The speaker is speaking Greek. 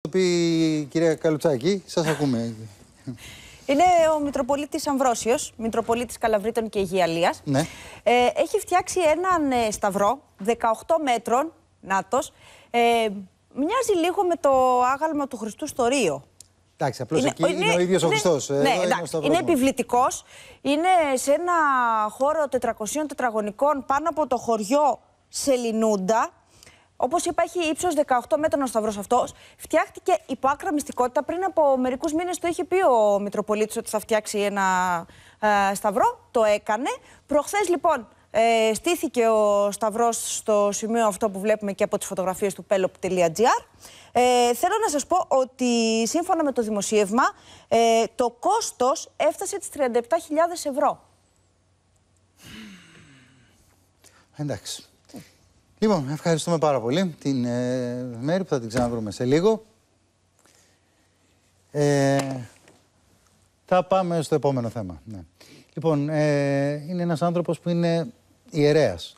Το πει κυρία Καλουτσάκη, σας ακούμε. Είναι ο Μητροπολίτης Αμβρόσιος, Μητροπολίτης Καλαβρίτων και Αιγιαλίας. Ναι. Ε, έχει φτιάξει έναν ε, σταυρό, 18 μέτρων, νάτος. Ε, μοιάζει λίγο με το άγαλμα του Χριστού στο Ρίο. Εντάξει, απλώς εκεί είναι, ο ίδιος ο Χριστός. Ε, ναι, είναι, είναι επιβλητικός. Είναι σε ένα χώρο 400 τετραγωνικών πάνω από το χωριό Σελινούντα. Όπως είπα, έχει ύψος 18 μέτρων ο Σταυρό αυτός. Φτιάχτηκε υπό άκρα μυστικότητα. Πριν από μερικούς μήνες το είχε πει ο Μητροπολίτης ότι θα φτιάξει ένα ε, Σταυρό. Το έκανε. Προχθές λοιπόν ε, στήθηκε ο Σταυρός στο σημείο αυτό που βλέπουμε και από τις φωτογραφίες του pelop.gr. Ε, θέλω να σας πω ότι σύμφωνα με το δημοσίευμα, ε, το κόστος έφτασε τις 37.000 ευρώ. Εντάξει. Λοιπόν, ευχαριστούμε πάρα πολύ την ε, Μέρη που θα την ξαναβρούμε σε λίγο. Ε, θα πάμε στο επόμενο θέμα. Ναι. Λοιπόν, ε, είναι ένας άνθρωπος που είναι ιερέας.